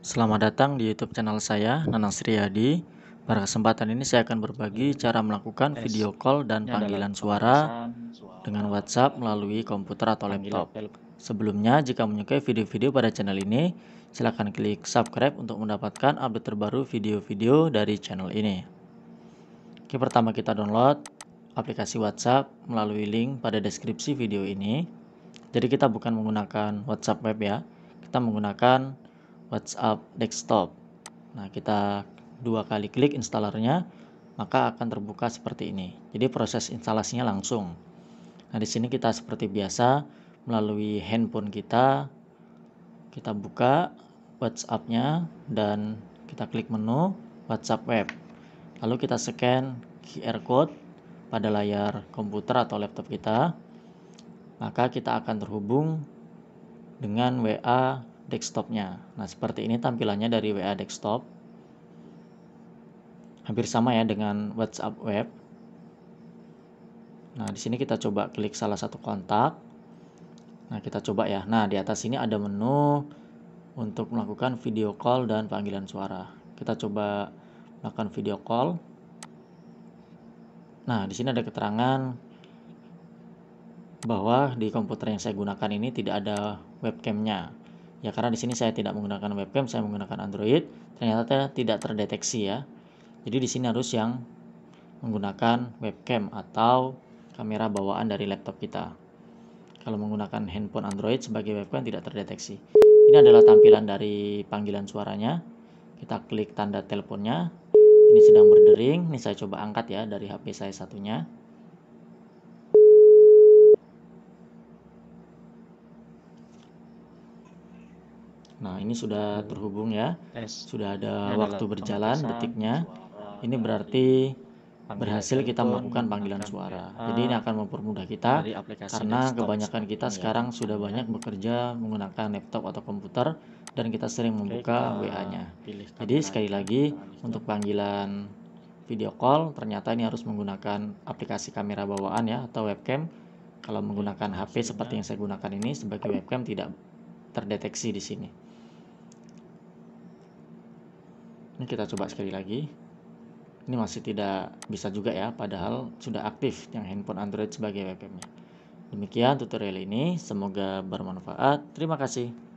Selamat datang di YouTube channel saya, Nanang Sriyadi. Pada kesempatan ini saya akan berbagi cara melakukan video call dan panggilan suara dengan WhatsApp melalui komputer atau laptop. Sebelumnya, jika menyukai video-video pada channel ini, silakan klik subscribe untuk mendapatkan update terbaru video-video dari channel ini. Oke, pertama kita download aplikasi WhatsApp melalui link pada deskripsi video ini. Jadi kita bukan menggunakan WhatsApp web ya, kita menggunakan WhatsApp desktop. Nah, kita dua kali klik instalernya, maka akan terbuka seperti ini. Jadi proses instalasinya langsung. Nah, di sini kita seperti biasa melalui handphone kita kita buka WhatsApp-nya dan kita klik menu WhatsApp web. Lalu kita scan QR code pada layar komputer atau laptop kita. Maka kita akan terhubung dengan WA desktopnya. Nah, seperti ini tampilannya dari WA desktop. Hampir sama ya dengan WhatsApp web. Nah, di sini kita coba klik salah satu kontak. Nah, kita coba ya. Nah, di atas ini ada menu untuk melakukan video call dan panggilan suara. Kita coba melakukan video call. Nah, di sini ada keterangan bahwa di komputer yang saya gunakan ini tidak ada webcamnya ya karena di sini saya tidak menggunakan webcam saya menggunakan Android ternyata tidak terdeteksi ya jadi di sini harus yang menggunakan webcam atau kamera bawaan dari laptop kita kalau menggunakan handphone Android sebagai webcam tidak terdeteksi ini adalah tampilan dari panggilan suaranya kita klik tanda teleponnya ini sedang berdering ini saya coba angkat ya dari HP saya satunya Nah, ini sudah hmm. terhubung ya. Sudah ada waktu berjalan detiknya. Ini berarti berhasil kita melakukan panggilan suara. Ah, Jadi ini akan mempermudah kita karena kebanyakan kita ya. sekarang sudah banyak bekerja menggunakan laptop atau komputer dan kita sering membuka WA-nya. Jadi sekali lagi untuk panggilan video call ternyata ini harus menggunakan aplikasi kamera bawaan ya atau webcam. Kalau menggunakan HP seperti yang saya gunakan ini sebagai webcam tidak terdeteksi di sini. Ini kita coba sekali lagi. Ini masih tidak bisa juga ya, padahal sudah aktif yang handphone Android sebagai webcamnya. Demikian tutorial ini, semoga bermanfaat. Terima kasih.